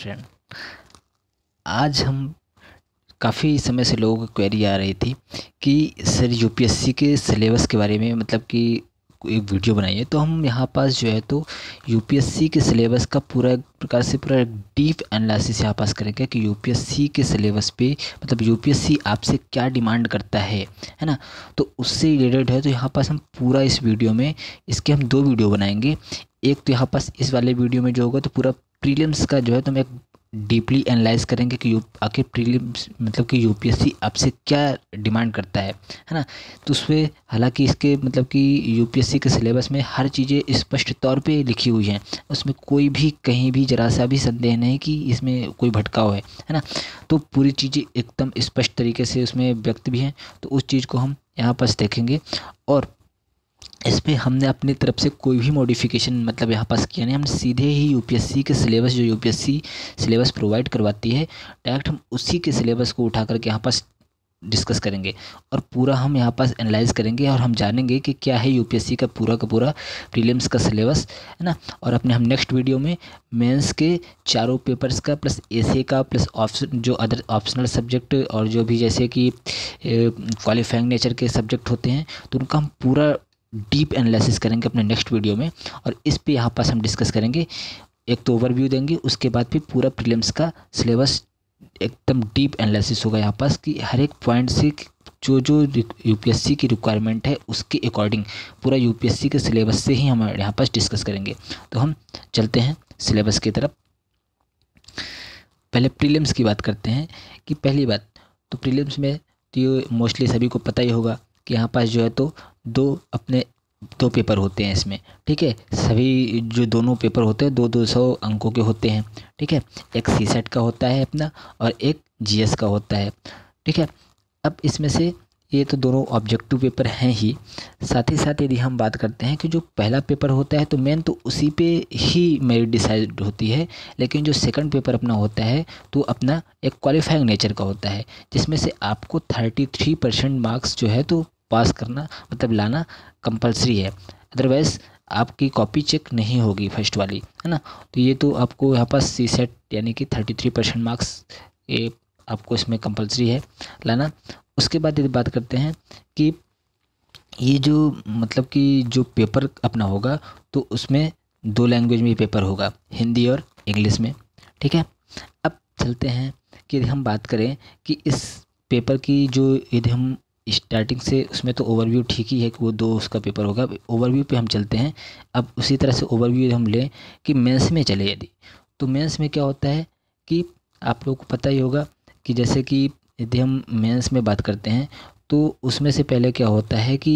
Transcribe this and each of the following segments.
friend आज हम काफ़ी समय से लोगों की क्वेरी आ रही थी कि सर यूपीएससी के सिलेबस के बारे में मतलब कि एक वीडियो बनाइए तो हम यहाँ पास जो है तो यूपीएससी के सिलेबस का पूरा एक प्रकार से पूरा डीप एनालिसिस यहाँ पास करेंगे कि यूपीएससी के सिलेबस पे मतलब यूपीएससी आपसे क्या डिमांड करता है है ना तो उससे रिलेटेड है तो यहाँ पास हम पूरा इस वीडियो में इसके हम दो वीडियो बनाएंगे एक तो यहाँ पास इस वाले वीडियो में जो होगा तो पूरा प्रीलिम्स का जो है तो हम एक डीपली एनालाइज करेंगे कि यू आखिर प्रीलिम्स मतलब कि यूपीएससी आपसे क्या डिमांड करता है है ना तो उसमें हालांकि इसके मतलब कि यूपीएससी के सिलेबस में हर चीज़ें स्पष्ट तौर पे लिखी हुई हैं उसमें कोई भी कहीं भी जरा सा भी संदेह नहीं कि इसमें कोई भटकाव है है ना तो पूरी चीज़ें एकदम स्पष्ट तरीके से उसमें व्यक्त भी हैं तो उस चीज़ को हम यहाँ पर देखेंगे और इसमें हमने अपनी तरफ से कोई भी मॉडिफिकेशन मतलब यहाँ पास किया नहीं हम सीधे ही यूपीएससी के सिलेबस जो यूपीएससी सिलेबस प्रोवाइड करवाती है डायरेक्ट हम उसी के सिलेबस को उठा करके यहाँ पास डिस्कस करेंगे और पूरा हम यहाँ पास एनालाइज करेंगे और हम जानेंगे कि क्या है यूपीएससी का पूरा का पूरा प्रीलिम्स का सिलेबस है ना और अपने हम नेक्स्ट वीडियो में मेंस के चारों पेपर्स का प्लस एसे का प्लस ऑप्शन जो अदर ऑप्शनल सब्जेक्ट और जो भी जैसे कि क्वालिफाइंग नेचर के सब्जेक्ट होते हैं तो उनका हम पूरा डीप एनालिसिस करेंगे अपने नेक्स्ट वीडियो में और इस पर यहाँ पास हम डिस्कस करेंगे एक तो ओवरव्यू देंगे उसके बाद फिर पूरा प्रीलिम्स का सिलेबस एकदम डीप एनालिसिस होगा यहाँ पास कि हर एक पॉइंट से जो जो यूपीएससी की रिक्वायरमेंट है उसके अकॉर्डिंग पूरा यूपीएससी के सिलेबस से ही हम यहाँ पास डिस्कस करेंगे तो हम चलते हैं सिलेबस की तरफ पहले प्रीलिम्स की बात करते हैं कि पहली बात तो प्रीलिम्स में तो ये मोस्टली सभी को पता ही होगा कि यहाँ पास जो है तो दो अपने दो पेपर होते हैं इसमें ठीक है सभी जो दोनों पेपर होते हैं दो दो सौ अंकों के होते हैं ठीक है एक सी सेट का होता है अपना और एक जीएस का होता है ठीक है अब इसमें से ये तो दोनों ऑब्जेक्टिव पेपर हैं ही साथ ही साथ यदि हम बात करते हैं कि जो पहला पेपर होता है तो मेन तो उसी पे ही मेरिट डिसाइड होती है लेकिन जो सेकंड पेपर अपना होता है तो अपना एक क्वालिफाइंग नेचर का होता है जिसमें से आपको थर्टी थ्री परसेंट मार्क्स जो है तो पास करना मतलब लाना कंपलसरी है अदरवाइज़ आपकी कॉपी चेक नहीं होगी फर्स्ट वाली है ना तो ये तो आपको यहाँ पास सी सेट यानी कि थर्टी थ्री परसेंट मार्क्स ये आपको इसमें कंपलसरी है लाना उसके बाद यदि बात करते हैं कि ये जो मतलब कि जो पेपर अपना होगा तो उसमें दो लैंग्वेज में पेपर होगा हिंदी और इंग्लिश में ठीक है अब चलते हैं कि यदि हम बात करें कि इस पेपर की जो यदि हम स्टार्टिंग से उसमें तो ओवरव्यू ठीक ही है कि वो दो उसका पेपर होगा ओवरव्यू पे हम चलते हैं अब उसी तरह से ओवरव्यू हम लें कि मेंस में चले यदि तो मेंस में क्या होता है कि आप लोगों को पता ही होगा कि जैसे कि यदि हम मेंस में बात करते हैं तो उसमें से पहले क्या होता है कि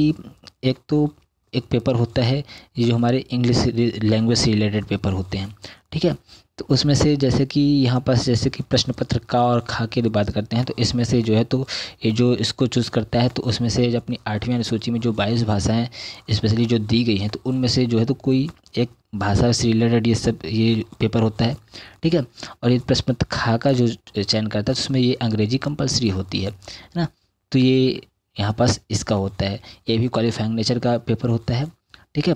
एक तो एक पेपर होता है ये जो हमारे इंग्लिश लैंग्वेज से रिलेटेड पेपर होते हैं ठीक है तो उसमें से जैसे कि यहाँ पास जैसे कि प्रश्न पत्र का और खा के बात करते हैं तो इसमें से जो है तो ये जो इसको चूज़ करता है तो उसमें से अपनी आठवीं अनुसूची में जो बाईस भाषाएँ स्पेशली जो दी गई हैं तो उनमें से जो है तो कोई एक भाषा से रिलेटेड ये सब ये पेपर होता है ठीक है और ये प्रश्न पत्र खा का जो चयन करता है तो उसमें ये अंग्रेजी कंपलसरी होती है है ना तो ये यहाँ पास इसका होता है ये भी क्वालिफाइंग नेचर का पेपर होता है ठीक है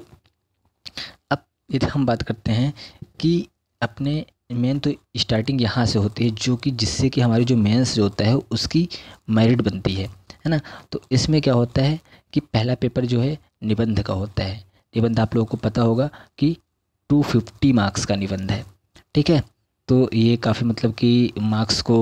अब यदि हम बात करते हैं कि अपने मेन तो स्टार्टिंग यहाँ से होती है जो कि जिससे कि हमारी जो मेंस होता है उसकी मेरिट बनती है है ना तो इसमें क्या होता है कि पहला पेपर जो है निबंध का होता है निबंध आप लोगों को पता होगा कि 250 मार्क्स का निबंध है ठीक है तो ये काफ़ी मतलब कि मार्क्स को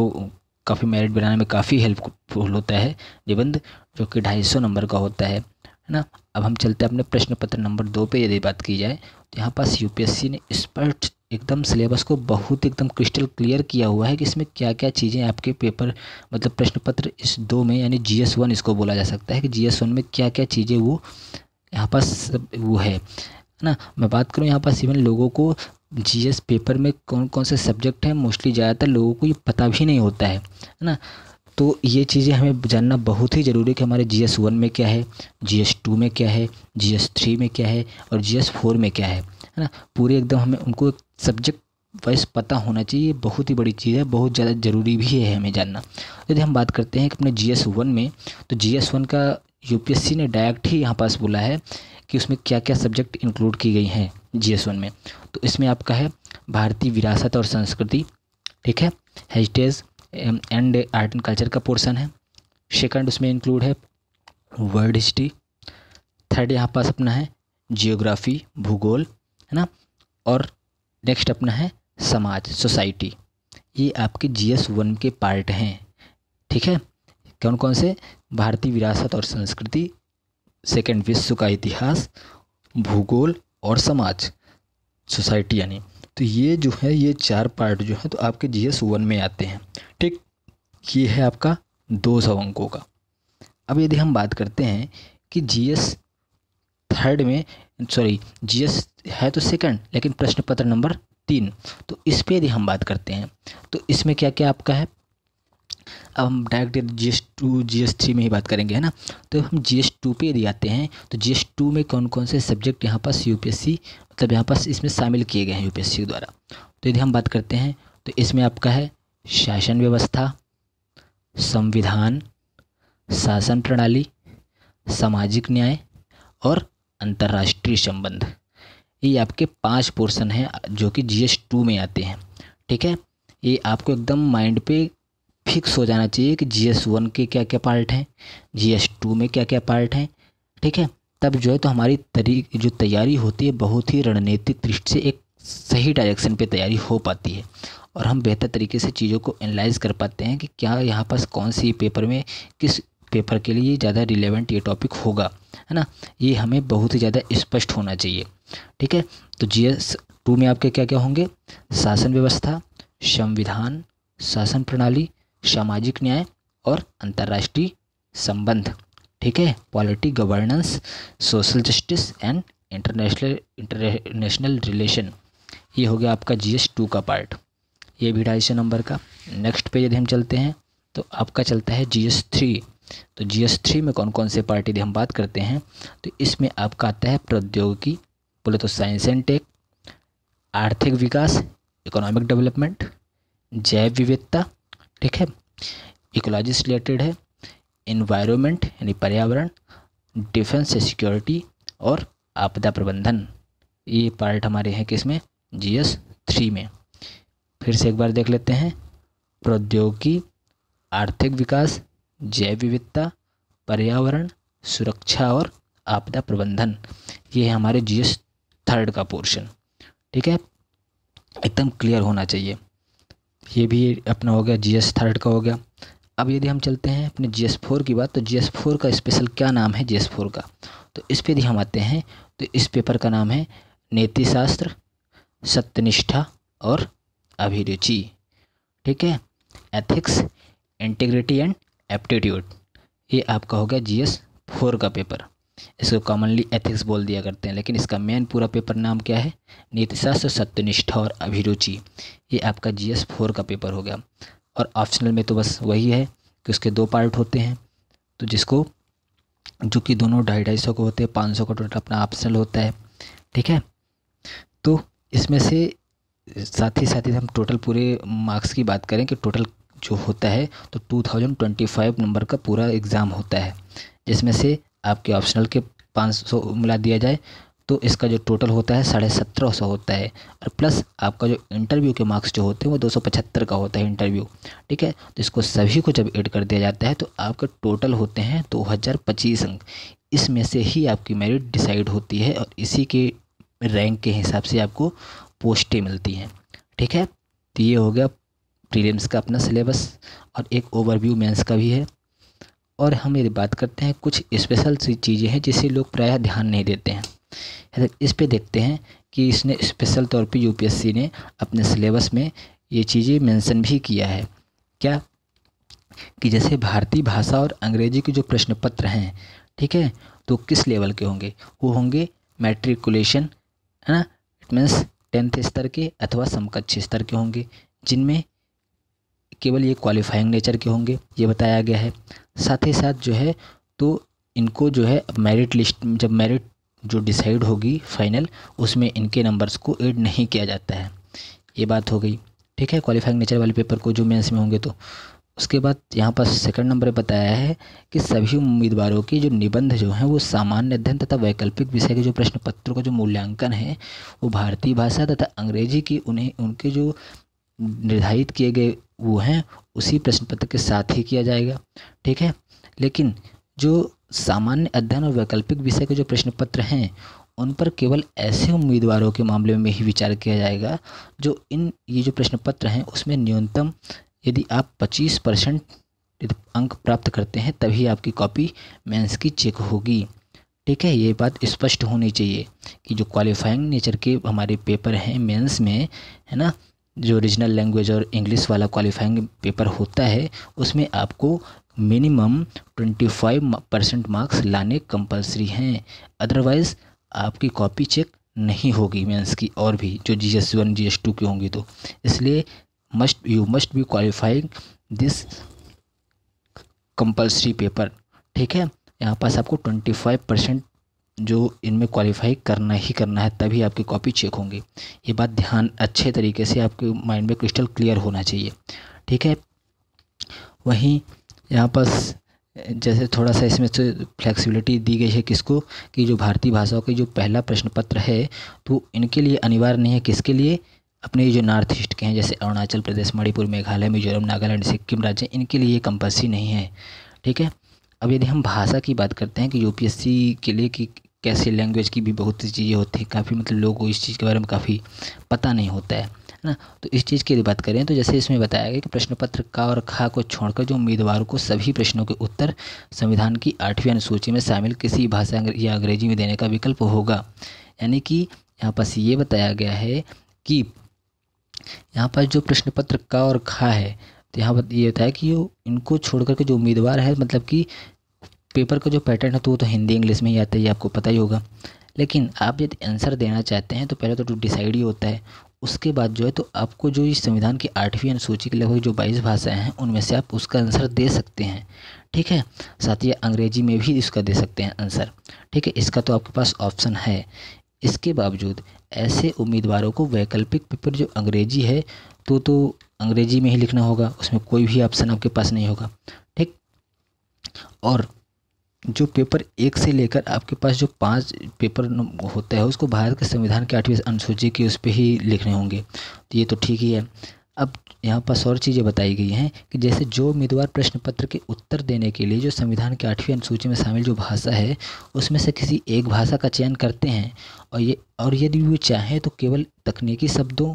काफ़ी मेरिट बनाने में काफ़ी हेल्पफुल होता है निबंध जो कि ढाई सौ नंबर का होता है है ना अब हम चलते हैं अपने प्रश्न पत्र नंबर दो पे यदि बात की जाए तो यहाँ पास यूपीएससी ने स्पष्ट एकदम सिलेबस को बहुत एकदम क्रिस्टल क्लियर किया हुआ है कि इसमें क्या क्या चीज़ें आपके पेपर मतलब प्रश्न पत्र इस दो में यानी जी एस वन इसको बोला जा सकता है कि जी एस वन में क्या क्या चीज़ें वो यहाँ पास वो है ना मैं बात करूँ यहाँ पास इवन लोगों को जी एस पेपर में कौन कौन से सब्जेक्ट हैं मोस्टली ज़्यादातर लोगों को ये पता भी नहीं होता है है ना तो ये चीज़ें हमें जानना बहुत ही ज़रूरी है कि हमारे जी एस वन में क्या है जी एस टू में क्या है जी एस थ्री में क्या है और जी एस फोर में क्या है है ना पूरे एकदम हमें उनको एक सब्जेक्ट वाइज पता होना चाहिए बहुत ही बड़ी चीज़ है बहुत ज़्यादा ज़रूरी भी है हमें जानना यदि हम बात करते हैं कि अपने जी एस वन में तो जी एस वन का यूपीएससी ने डायरेक्ट ही यहाँ पास बोला है कि उसमें क्या क्या सब्जेक्ट इंक्लूड की गई हैं जी एस वन में तो इसमें आपका है भारतीय विरासत और संस्कृति ठीक है heritage and art and culture का पोर्सन है सेकंड उसमें इंक्लूड है वर्ल्ड हिस्ट्री थर्ड यहाँ पास अपना है जियोग्राफी भूगोल है ना और नेक्स्ट अपना है समाज सोसाइटी ये आपके जी एस वन के पार्ट हैं ठीक है कौन कौन से भारतीय विरासत और संस्कृति सेकेंड विश्व का इतिहास भूगोल और समाज सोसाइटी यानी तो ये जो है ये चार पार्ट जो है तो आपके जी एस वन में आते हैं ठीक ये है आपका दो सौ अंकों का अब यदि हम बात करते हैं कि जी एस थर्ड में सॉरी जीएस है तो सेकंड लेकिन प्रश्न पत्र नंबर तीन तो इस पे यदि हम बात करते हैं तो इसमें क्या क्या आपका है अब हम direct G S two G S three में ही बात करेंगे है ना तो हम जी एस टू पर यदि आते हैं तो जी एस टू में कौन कौन से सब्जेक्ट यहाँ पास यू पी एस सी मतलब यहाँ पास इसमें शामिल किए गए हैं यू पी एस सी द्वारा तो यदि हम बात करते हैं तो इसमें आपका है शासन व्यवस्था संविधान शासन प्रणाली सामाजिक न्याय और अंतर्राष्ट्रीय संबंध ये आपके पांच पोर्शन हैं जो कि जी एस टू में आते हैं ठीक है ये आपको एकदम माइंड पे फिक्स हो जाना चाहिए कि जी एस वन के क्या क्या पार्ट हैं जी एस टू में क्या क्या पार्ट हैं ठीक है तब जो है तो हमारी तरी जो तैयारी होती है बहुत ही रणनीतिक दृष्टि से एक सही डायरेक्शन पे तैयारी हो पाती है और हम बेहतर तरीके से चीज़ों को एनालाइज कर पाते हैं कि क्या यहाँ पास कौन सी पेपर में किस पेपर के लिए ज़्यादा रिलेवेंट ये टॉपिक होगा है ना ये हमें बहुत ही ज़्यादा स्पष्ट होना चाहिए ठीक है तो जी एस टू में आपके क्या क्या होंगे शासन व्यवस्था संविधान शासन प्रणाली सामाजिक न्याय और अंतर्राष्ट्रीय संबंध ठीक है polity governance social justice and international international relation ये हो गया आपका जी एस टू का पार्ट ये भी ढाई सौ नंबर का नेक्स्ट पे यदि हम चलते हैं तो आपका चलता है जी एस थ्री तो जी एस थ्री में कौन कौन से पार्ट यदि हम बात करते हैं तो इसमें आपका आता है प्रौद्योगिकी बोले तो साइंस एंड टेक आर्थिक विकास इकोनॉमिक डेवलपमेंट जैव विविधता ठीक है इकोलॉजी रिलेटेड है इन्वायरमेंट यानी पर्यावरण डिफेंस सिक्योरिटी और आपदा प्रबंधन ये पार्ट हमारे हैं में जी एस थ्री में फिर से एक बार देख लेते हैं प्रौद्योगिकी आर्थिक विकास जैव विविधता पर्यावरण सुरक्षा और आपदा प्रबंधन ये है हमारे जी एस थर्ड का पोर्शन ठीक है एकदम क्लियर होना चाहिए ये भी अपना हो गया जी एस थर्ड का हो गया अब यदि हम चलते हैं अपने जी एस फोर की बात तो जी एस फोर का स्पेशल क्या नाम है जी एस फोर का तो इस पर यदि हम आते हैं तो इस पेपर का नाम है शास्त्र सत्यनिष्ठा और अभिरुचि ठीक है एथिक्स इंटीग्रिटी एंड एप्टीट्यूड ये आपका हो गया जी एस फोर का पेपर इसको कॉमनली एथिक्स बोल दिया करते हैं लेकिन इसका मेन पूरा पेपर नाम क्या है नीतिशास्त्र सत्यनिष्ठा और अभिरुचि ये आपका जी एस फोर का पेपर हो गया और ऑप्शनल में तो बस वही है कि उसके दो पार्ट होते हैं तो जिसको जो कि दोनों ढाई ढाई सौ को होते हैं पाँच सौ का टोटल अपना ऑप्शनल होता है ठीक है तो इसमें से साथ ही साथ ही हम टोटल पूरे मार्क्स की बात करें कि टोटल जो होता है तो 2025 नंबर का पूरा एग्ज़ाम होता है जिसमें से आपके ऑप्शनल के 500 मिला दिया जाए तो इसका जो टोटल होता है साढ़े सत्रह सौ होता है और प्लस आपका जो इंटरव्यू के मार्क्स जो होते हैं वो दो सौ पचहत्तर का होता है इंटरव्यू ठीक है तो इसको सभी को जब ऐड कर दिया जाता है तो आपके टोटल होते हैं दो हज़ार पच्चीस अंक इसमें से ही आपकी मेरिट डिसाइड होती है और इसी के रैंक के हिसाब से आपको पोस्टें मिलती हैं ठीक है तो ये हो गया प्रीलिम्स का अपना सिलेबस और एक ओवरव्यू मेंस का भी है और हम यदि बात करते हैं कुछ स्पेशल सी चीज़ें हैं जिसे लोग प्रायः ध्यान नहीं देते हैं इस पर देखते हैं कि इसने स्पेशल तौर पे यूपीएससी ने अपने सिलेबस में ये चीज़ें मेंशन भी किया है क्या कि जैसे भारतीय भाषा और अंग्रेजी के जो प्रश्न पत्र हैं ठीक है तो किस लेवल के होंगे वो होंगे मैट्रिकुलेशन है ना इट मीन्स टेंथ स्तर के अथवा समकक्ष स्तर के होंगे जिनमें केवल ये क्वालिफाइंग नेचर के होंगे ये बताया गया है साथ ही साथ जो है तो इनको जो है मेरिट लिस्ट जब मेरिट जो डिसाइड होगी फाइनल उसमें इनके नंबर्स को ऐड नहीं किया जाता है ये बात हो गई ठीक है क्वालिफाइंग नेचर वाले पेपर को जो मेंस में होंगे तो उसके बाद यहाँ पर सेकंड नंबर बताया है कि सभी उम्मीदवारों की जो निबंध जो हैं वो सामान्य अध्ययन तथा वैकल्पिक विषय के जो प्रश्न पत्रों का जो मूल्यांकन है वो भारतीय भाषा तथा अंग्रेजी की उन्हें उनके जो निर्धारित किए गए वो हैं उसी प्रश्न पत्र के साथ ही किया जाएगा ठीक है लेकिन जो सामान्य अध्ययन और वैकल्पिक विषय के जो प्रश्न पत्र हैं उन पर केवल ऐसे उम्मीदवारों के मामले में ही विचार किया जाएगा जो इन ये जो प्रश्न पत्र हैं उसमें न्यूनतम यदि आप 25 परसेंट अंक प्राप्त करते हैं तभी आपकी कॉपी मेंस की चेक होगी ठीक है ये बात स्पष्ट होनी चाहिए कि जो क्वालिफाइंग नेचर के हमारे पेपर हैं मेंस में है ना जो रीजनल लैंग्वेज और इंग्लिश वाला क्वालिफाइंग पेपर होता है उसमें आपको minimum twenty five percent marks लाने कंपलसरी हैं अदरवाइज़ आपकी कॉपी चेक नहीं होगी मीन्स की और भी जो G S one G S two की होंगी तो इसलिए must you must be qualifying this compulsory paper ठीक है यहाँ पास आपको ट्वेंटी फाइव परसेंट जो इनमें क्वालिफाई करना ही करना है तभी आपकी कॉपी चेक होंगी ये बात ध्यान अच्छे तरीके से आपके माइंड में क्रिस्टल क्लियर होना चाहिए ठीक है वहीं यहाँ पास जैसे थोड़ा सा इसमें से फ्लेक्सिबिलिटी दी गई है किसको कि जो भारतीय भाषाओं के जो पहला प्रश्न पत्र है तो इनके लिए अनिवार्य नहीं है किसके लिए अपने जो नॉर्थ ईस्ट के हैं जैसे अरुणाचल प्रदेश मणिपुर मेघालय मिजोरम नागालैंड सिक्किम राज्य इनके लिए कंपल्सरी नहीं है ठीक है अब यदि हम भाषा की बात करते हैं कि यूपीएससी के लिए कि कैसे लैंग्वेज की भी बहुत सी चीज़ें होती हैं काफ़ी मतलब लोगों को इस चीज़ के बारे में काफ़ी पता नहीं होता है ना तो इस चीज़ की बात करें तो जैसे इसमें बताया गया कि प्रश्न पत्र का और खा को छोड़कर जो उम्मीदवारों को सभी प्रश्नों के उत्तर संविधान की आठवीं अनुसूची में शामिल किसी भाषा या अंग्रेजी में देने का विकल्प होगा यानी कि यहाँ पास ये बताया गया है कि यहाँ पास जो प्रश्न पत्र का और खा है तो यहाँ पर ये होता है कि इनको छोड़ करके जो उम्मीदवार है मतलब कि पेपर का जो पैटर्न है तो वो तो हिंदी इंग्लिश में ही आता है ये आपको पता ही होगा लेकिन आप यदि आंसर देना चाहते हैं तो पहले तो डिसाइड ही होता है उसके बाद जो है तो आपको जो इस संविधान की आठवीं अनुसूची के लगभग जो बाईस भाषाएं हैं उनमें से आप उसका आंसर दे सकते हैं ठीक है साथ ही अंग्रेजी में भी इसका दे सकते हैं आंसर ठीक है इसका तो आपके पास ऑप्शन है इसके बावजूद ऐसे उम्मीदवारों को वैकल्पिक पेपर जो अंग्रेजी है तो तो अंग्रेजी में ही लिखना होगा उसमें कोई भी ऑप्शन आपके पास नहीं होगा ठीक और जो पेपर एक से लेकर आपके पास जो पांच पेपर होता है उसको भारत के संविधान के आठवीं अनुसूची के उस पर ही लिखने होंगे तो ये तो ठीक ही है अब यहाँ पास और चीज़ें बताई गई हैं कि जैसे जो उम्मीदवार प्रश्न पत्र के उत्तर देने के लिए जो संविधान के आठवीं अनुसूची में शामिल जो भाषा है उसमें से किसी एक भाषा का चयन करते हैं और ये और यदि वे चाहें तो केवल तकनीकी शब्दों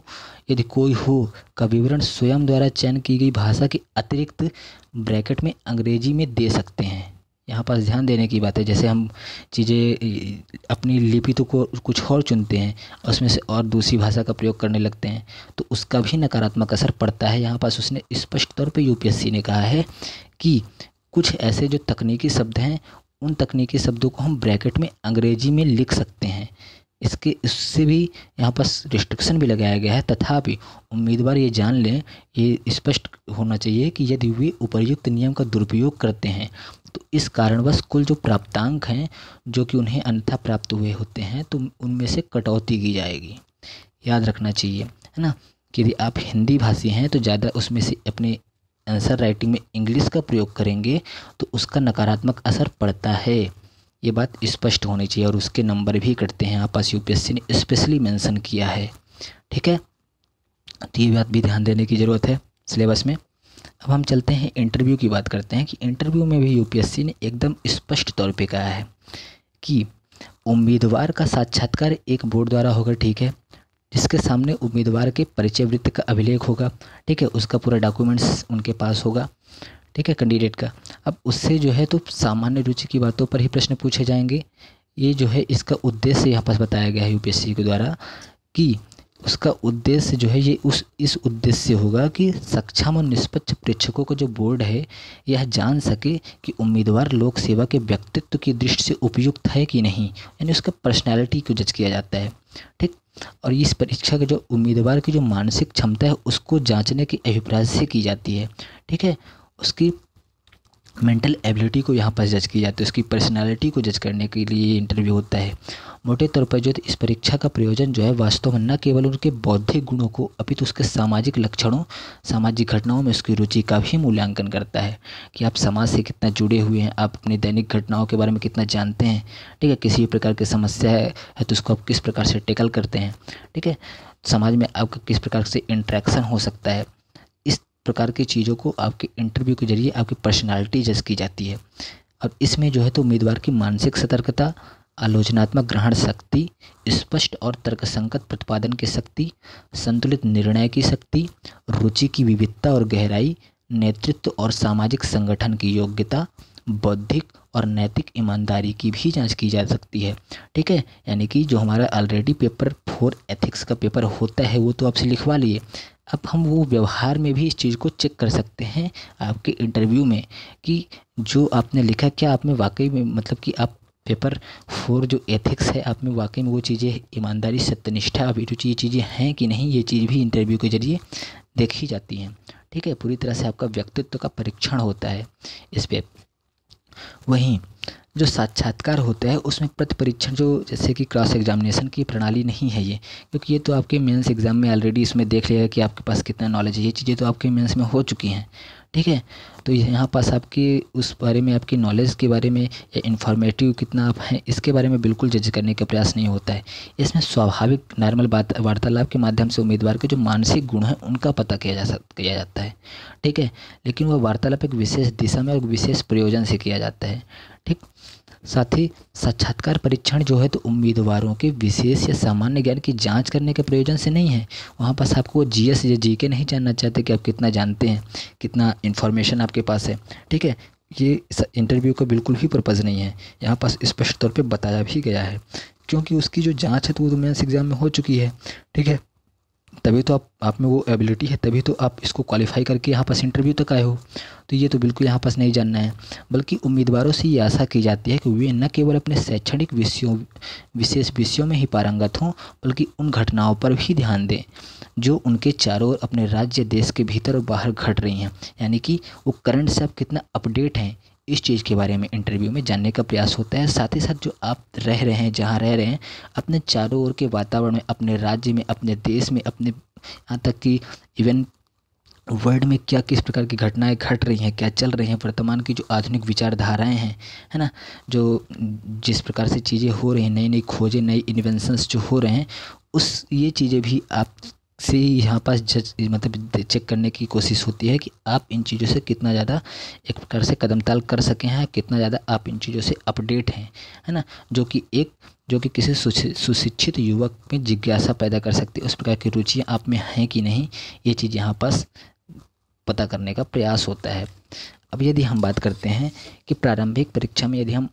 यदि कोई हो का विवरण स्वयं द्वारा चयन की गई भाषा के अतिरिक्त ब्रैकेट में अंग्रेजी में दे सकते हैं यहाँ पास ध्यान देने की बात है जैसे हम चीज़ें अपनी लिपि तो को कुछ और चुनते हैं उसमें से और दूसरी भाषा का प्रयोग करने लगते हैं तो उसका भी नकारात्मक असर पड़ता है यहाँ पास उसने स्पष्ट तौर पे यूपीएससी ने कहा है कि कुछ ऐसे जो तकनीकी शब्द हैं उन तकनीकी शब्दों को हम ब्रैकेट में अंग्रेजी में लिख सकते हैं इसके इससे भी यहाँ पास रिस्ट्रिक्शन भी लगाया गया है तथापि उम्मीदवार ये जान लें ये स्पष्ट होना चाहिए कि यदि वे उपर्युक्त नियम का दुरुपयोग करते हैं तो इस कारणवश कुल जो प्राप्तांक हैं जो कि उन्हें अन्यथा प्राप्त हुए होते हैं तो उनमें से कटौती की जाएगी याद रखना चाहिए है ना कि यदि आप हिंदी भाषी हैं तो ज़्यादा उसमें से अपने आंसर राइटिंग में इंग्लिश का प्रयोग करेंगे तो उसका नकारात्मक असर पड़ता है ये बात स्पष्ट होनी चाहिए और उसके नंबर भी कटते हैं आपस यूपीएससी ने स्पेशली मेंशन किया है ठीक है तो ये बात भी ध्यान देने की ज़रूरत है सिलेबस में अब हम चलते हैं इंटरव्यू की बात करते हैं कि इंटरव्यू में भी यूपीएससी ने एकदम स्पष्ट तौर पे कहा है कि उम्मीदवार का साक्षात्कार एक बोर्ड द्वारा होगा ठीक है जिसके सामने उम्मीदवार के परिचय वृत्त का अभिलेख होगा ठीक है उसका पूरा डॉक्यूमेंट्स उनके पास होगा ठीक है कैंडिडेट का अब उससे जो है तो सामान्य रुचि की बातों पर ही प्रश्न पूछे जाएंगे ये जो है इसका उद्देश्य यहाँ पर बताया गया है यूपीएससी के द्वारा कि उसका उद्देश्य जो है ये उस इस उद्देश्य से होगा कि सक्षम और निष्पक्ष प्रेक्षकों का जो बोर्ड है यह जान सके कि उम्मीदवार लोक सेवा के व्यक्तित्व की दृष्टि से उपयुक्त है कि नहीं यानी उसका पर्सनैलिटी को जज किया जाता है ठीक और इस परीक्षा के जो उम्मीदवार की जो मानसिक क्षमता है उसको जांचने के अभिप्राय से की जाती है ठीक है उसकी मेंटल एबिलिटी को यहाँ पर जज किया जाता है उसकी पर्सनालिटी को जज करने के लिए इंटरव्यू होता है मोटे तौर पर जो इस परीक्षा का प्रयोजन जो है वास्तव में न केवल उनके बौद्धिक गुणों को अपितु तो उसके सामाजिक लक्षणों सामाजिक घटनाओं में उसकी रुचि का भी मूल्यांकन करता है कि आप समाज से कितना जुड़े हुए हैं आप अपनी दैनिक घटनाओं के बारे में कितना जानते हैं ठीक है किसी प्रकार की समस्या है, है तो उसको आप किस प्रकार से टेकल करते हैं ठीक है समाज में आपका किस प्रकार से इंट्रैक्शन हो सकता है प्रकार की चीज़ों को आपके इंटरव्यू के जरिए आपकी पर्सनैलिटी जज की जाती है अब इसमें जो है तो उम्मीदवार की मानसिक सतर्कता आलोचनात्मक ग्रहण शक्ति स्पष्ट और तर्कसंगत प्रतिपादन की शक्ति संतुलित निर्णय की शक्ति रुचि की विविधता और गहराई नेतृत्व और सामाजिक संगठन की योग्यता बौद्धिक और नैतिक ईमानदारी की भी जांच की जा सकती है ठीक है यानी कि जो हमारा ऑलरेडी पेपर फोर एथिक्स का पेपर होता है वो तो आपसे लिखवा लिए अब हम वो व्यवहार में भी इस चीज़ को चेक कर सकते हैं आपके इंटरव्यू में कि जो आपने लिखा क्या आप में वाकई में मतलब कि आप पेपर फोर जो एथिक्स है आप में वाकई में वो चीज़ें ईमानदारी सत्यनिष्ठा अभी तो ये चीज़ें हैं कि नहीं ये चीज़ भी इंटरव्यू के जरिए देखी जाती हैं ठीक है पूरी तरह से आपका व्यक्तित्व का परीक्षण होता है इस पर वहीं जो साक्षात्कार होते हैं उसमें प्रति परीक्षण जो जैसे कि क्रॉस एग्जामिनेशन की प्रणाली नहीं है ये क्योंकि ये तो आपके मेंस एग्ज़ाम में ऑलरेडी इसमें देख लिया कि आपके पास कितना नॉलेज है ये चीज़ें तो आपके मेंस में हो चुकी हैं ठीक है तो यहाँ पास आपकी उस बारे में आपकी नॉलेज के बारे में या इन्फॉर्मेटिव कितना आप हैं इसके बारे में बिल्कुल जज करने का प्रयास नहीं होता है इसमें स्वाभाविक नॉर्मल बात वार्तालाप के माध्यम से उम्मीदवार के जो मानसिक गुण हैं उनका पता किया जा सक किया जाता है ठीक है लेकिन वह वार्तालाप एक विशेष दिशा में और विशेष प्रयोजन से किया जाता है ठीक साथ ही साक्षात्कार परीक्षण जो है तो उम्मीदवारों के विशेष या सामान्य ज्ञान की जांच करने के प्रयोजन से नहीं है वहाँ पास आपको जी एस या जी के नहीं जानना चाहते कि आप कितना जानते हैं कितना इन्फॉर्मेशन आपके पास है ठीक है ये इंटरव्यू का बिल्कुल भी पर्पज़ नहीं है यहाँ पास स्पष्ट तौर पर बताया भी गया है क्योंकि उसकी जो जाँच है तो वो तो मेन्स एग्ज़ाम में हो चुकी है ठीक है तभी तो आप आप में वो एबिलिटी है तभी तो आप इसको क्वालिफाई करके यहाँ पास इंटरव्यू तक आए हो तो ये तो बिल्कुल यहाँ पास नहीं जानना है बल्कि उम्मीदवारों से ये आशा की जाती है कि वे न केवल अपने शैक्षणिक विषयों विशेष विषयों में ही पारंगत हों बल्कि उन घटनाओं पर भी ध्यान दें जो उनके चारों ओर अपने राज्य देश के भीतर और बाहर घट रही हैं यानी कि वो करंट से आप कितना अपडेट हैं इस चीज़ के बारे में इंटरव्यू में जानने का प्रयास होता है साथ ही साथ जो आप रह रहे हैं जहाँ रह रहे हैं अपने चारों ओर के वातावरण में अपने राज्य में अपने देश में अपने यहाँ तक कि इवन वर्ल्ड में क्या किस प्रकार की घटनाएं घट रही हैं क्या चल रही हैं वर्तमान की जो आधुनिक विचारधाराएं हैं है ना जो जिस प्रकार से चीज़ें हो रही हैं नई नई खोजें नई इन्वेंशंस जो हो रहे हैं उस ये चीज़ें भी आप से ही यहाँ पास जज मतलब चेक करने की कोशिश होती है कि आप इन चीज़ों से कितना ज़्यादा एक प्रकार से कदम ताल कर सके हैं कितना ज़्यादा आप इन चीज़ों से अपडेट हैं है ना जो कि एक जो कि किसी सुशिक्षित युवक में जिज्ञासा पैदा कर सकती है उस प्रकार की रुचियाँ आप में हैं कि नहीं ये चीज़ यहाँ पास पता करने का प्रयास होता है अब यदि हम बात करते हैं कि प्रारंभिक परीक्षा में यदि हम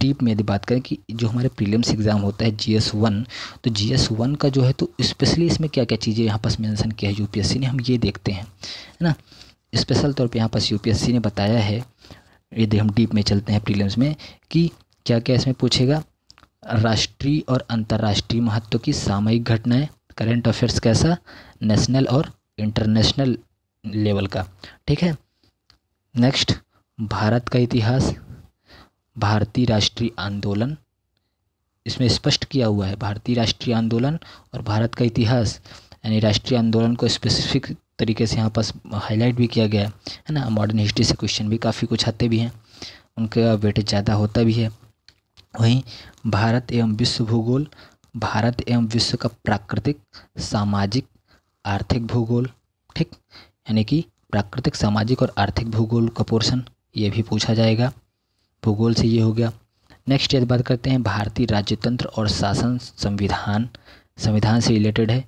डीप में यदि बात करें कि जो हमारे प्रीलिम्स एग्ज़ाम होता है जी एस वन तो जी एस वन का जो है तो स्पेशली इसमें क्या क्या चीज़ें यहाँ पास मेंशन किया है यूपीएससी ने हम ये देखते हैं है ना स्पेशल तौर पे यहाँ पास यूपीएससी ने बताया है यदि हम डीप में चलते हैं प्रीलिम्स में कि क्या क्या इसमें पूछेगा राष्ट्रीय और अंतर्राष्ट्रीय महत्व की सामयिक घटनाएँ करंट अफेयर्स कैसा नेशनल और इंटरनेशनल लेवल का ठीक है नेक्स्ट भारत का इतिहास भारतीय राष्ट्रीय आंदोलन इसमें स्पष्ट किया हुआ है भारतीय राष्ट्रीय आंदोलन और भारत का इतिहास यानी राष्ट्रीय आंदोलन को स्पेसिफिक तरीके से यहाँ पास हाईलाइट भी किया गया है है ना मॉडर्न हिस्ट्री से क्वेश्चन भी काफ़ी कुछ आते भी हैं उनका वेटेज ज़्यादा होता भी है वहीं भारत एवं विश्व भूगोल भारत एवं विश्व का प्राकृतिक सामाजिक आर्थिक भूगोल ठीक यानी कि प्राकृतिक सामाजिक और आर्थिक भूगोल का पोर्शन ये भी पूछा जाएगा भूगोल से ये हो गया नेक्स्ट यदि बात करते हैं भारतीय राज्यतंत्र और शासन संविधान संविधान से रिलेटेड है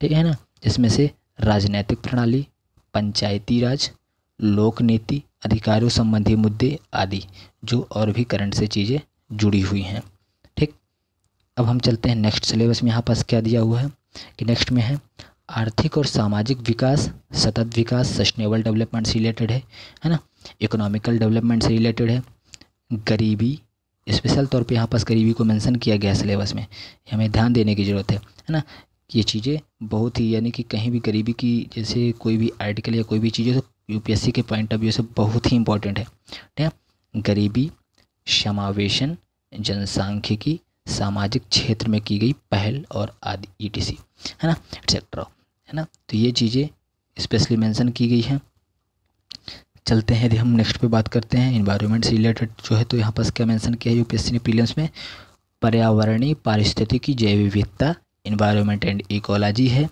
ठीक है ना इसमें से राजनैतिक प्रणाली पंचायती राज लोक नीति अधिकारों संबंधी मुद्दे आदि जो और भी करंट से चीज़ें जुड़ी हुई हैं ठीक अब हम चलते हैं नेक्स्ट सिलेबस में यहाँ पास क्या दिया हुआ है कि नेक्स्ट में है आर्थिक और सामाजिक विकास सतत विकास सस्टेनेबल डेवलपमेंट से रिलेटेड है है ना इकोनॉमिकल डेवलपमेंट से रिलेटेड है गरीबी स्पेशल तौर पे यहाँ पास गरीबी को मेंशन किया गया सिलेबस में हमें ध्यान देने की ज़रूरत है है ना ये चीज़ें बहुत ही यानी कि कहीं भी गरीबी की जैसे कोई भी आर्टिकल या कोई भी चीज़ तो यू के पॉइंट ऑफ व्यू से बहुत ही इंपॉर्टेंट है ठीक है गरीबी समावेशन जनसांख्यिकी सामाजिक क्षेत्र में की गई पहल और आदि सी है ना एक्सेट्रा है ना तो ये चीज़ें स्पेशली मेंशन की गई हैं चलते हैं यदि हम नेक्स्ट पे बात करते हैं इन्वायरमेंट से रिलेटेड जो है तो यहाँ पर क्या मेंशन किया है यूपीएससी ने प्रीलिम्स में पर्यावरणीय पारिस्थितिकी जैव विविधता इन्वायरमेंट एंड इकोलॉजी है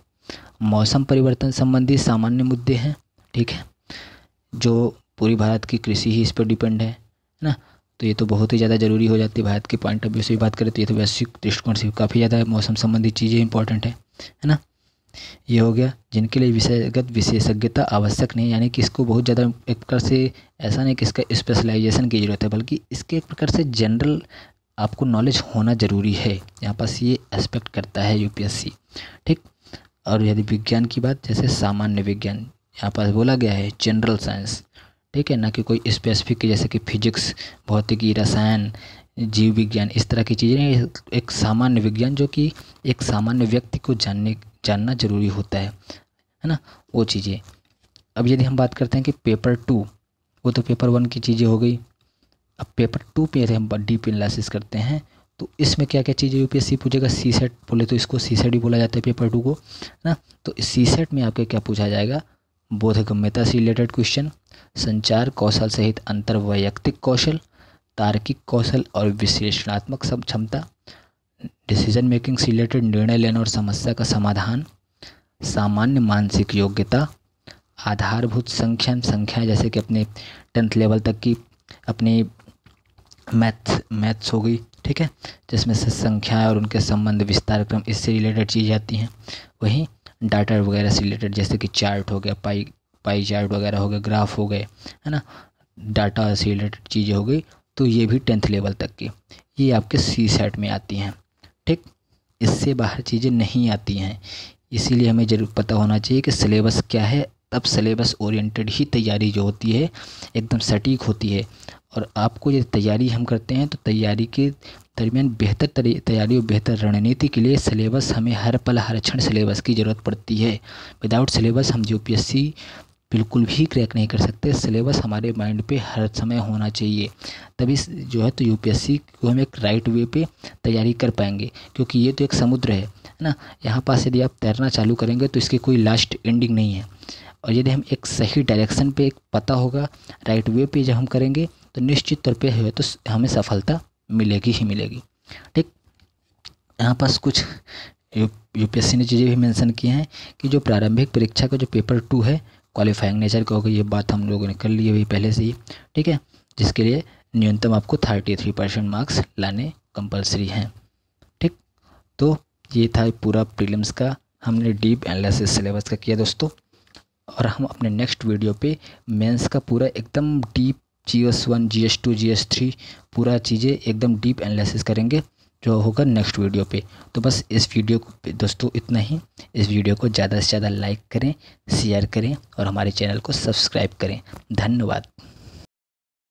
मौसम परिवर्तन संबंधी सामान्य मुद्दे हैं ठीक है जो पूरी भारत की कृषि ही इस पर डिपेंड है ना तो ये तो बहुत ही ज़्यादा जरूरी हो जाती है भारत के पॉइंट ऑफ व्यू से भी बात करें तो ये तो वैश्विक दृष्टिकोण से काफ़ी ज़्यादा मौसम संबंधी चीज़ें इंपॉर्टेंट है है ना ये हो गया जिनके लिए विषयगत विशेषज्ञता आवश्यक नहीं यानी कि इसको बहुत ज़्यादा एक प्रकार से ऐसा नहीं कि इसका स्पेशलाइजेशन की ज़रूरत है बल्कि इसके एक प्रकार से जनरल आपको नॉलेज होना ज़रूरी है यहाँ पास ये एस्पेक्ट करता है यूपीएससी ठीक और यदि विज्ञान की बात जैसे सामान्य विज्ञान यहाँ पास बोला गया है जनरल साइंस ठीक है ना कि कोई स्पेसिफिक जैसे कि फिजिक्स भौतिकी रसायन जीव विज्ञान इस तरह की चीज़ें एक सामान्य विज्ञान जो कि एक सामान्य व्यक्ति को जानने जानना ज़रूरी होता है है ना वो चीज़ें अब यदि हम बात करते हैं कि पेपर टू वो तो पेपर वन की चीज़ें हो गई अब पेपर टू पे यदि हम डीप एनालिसिस करते हैं तो इसमें क्या क्या चीज़ें यू पी पूछेगा सी सेट बोले तो इसको सी सेट भी बोला जाता है पेपर टू को है ना तो सी सेट में आपके क्या पूछा जाएगा बोधगम्यता से रिलेटेड क्वेश्चन संचार कौशल सहित अंतर्वैयक्तिक कौशल तार्किक कौशल और विश्लेषणात्मक सब क्षमता डिसीजन मेकिंग से रिलेटेड निर्णय लेने और समस्या का समाधान सामान्य मानसिक योग्यता आधारभूत संख्या संख्या जैसे कि अपने टेंथ लेवल तक की अपनी मैथ मैथ्स हो गई ठीक है जिसमें से संख्याएं और उनके संबंध विस्तार क्रम इससे रिलेटेड चीज़ आती हैं वहीं डाटा वगैरह से रिलेटेड जैसे कि चार्ट हो गया पाई पाई चार्ट वगैरह हो गया ग्राफ हो गए है ना डाटा से रिलेटेड चीज़ें हो गई तो ये भी टेंथ लेवल तक की ये आपके सी सेट में आती हैं ठीक इससे बाहर चीज़ें नहीं आती हैं इसीलिए हमें ज़रूर पता होना चाहिए कि सिलेबस क्या है तब सिलेबस ओरिएंटेड ही तैयारी जो होती है एकदम सटीक होती है और आपको यदि तैयारी हम करते हैं तो तैयारी के दरमियान बेहतर तैयारी और बेहतर रणनीति के लिए सिलेबस हमें हर पल हर क्षण सिलेबस की ज़रूरत पड़ती है विदाउट सिलेबस हम यूपीएससी बिल्कुल भी क्रैक नहीं कर सकते सिलेबस हमारे माइंड पे हर समय होना चाहिए तभी जो है तो यूपीएससी को हम एक राइट वे पे तैयारी कर पाएंगे क्योंकि ये तो एक समुद्र है है ना यहाँ पास यदि आप तैरना चालू करेंगे तो इसकी कोई लास्ट एंडिंग नहीं है और यदि हम एक सही डायरेक्शन पे एक पता होगा राइट वे पे जब हम करेंगे तो निश्चित तौर पे है तो हमें सफलता मिलेगी ही मिलेगी ठीक यहाँ पास कुछ यूपीएससी ने चीज़ें भी मेंशन की हैं कि जो प्रारंभिक परीक्षा का जो पेपर टू है क्वालिफाइंग नेचर का होगा ये बात हम लोगों ने कर ली है पहले से ही ठीक है जिसके लिए न्यूनतम आपको थर्टी थ्री परसेंट मार्क्स लाने कंपलसरी हैं ठीक तो ये था पूरा प्रीलिम्स का हमने डीप एनालिसिस सिलेबस का किया दोस्तों और हम अपने नेक्स्ट वीडियो पे मेंस का पूरा एकदम deep G S one G S two G S three पूरा चीज़ें एकदम डीप एनालिसिस करेंगे जो होगा नेक्स्ट वीडियो पे तो बस इस वीडियो को दोस्तों इतना ही इस वीडियो को ज़्यादा से ज़्यादा लाइक करें शेयर करें और हमारे चैनल को सब्सक्राइब करें धन्यवाद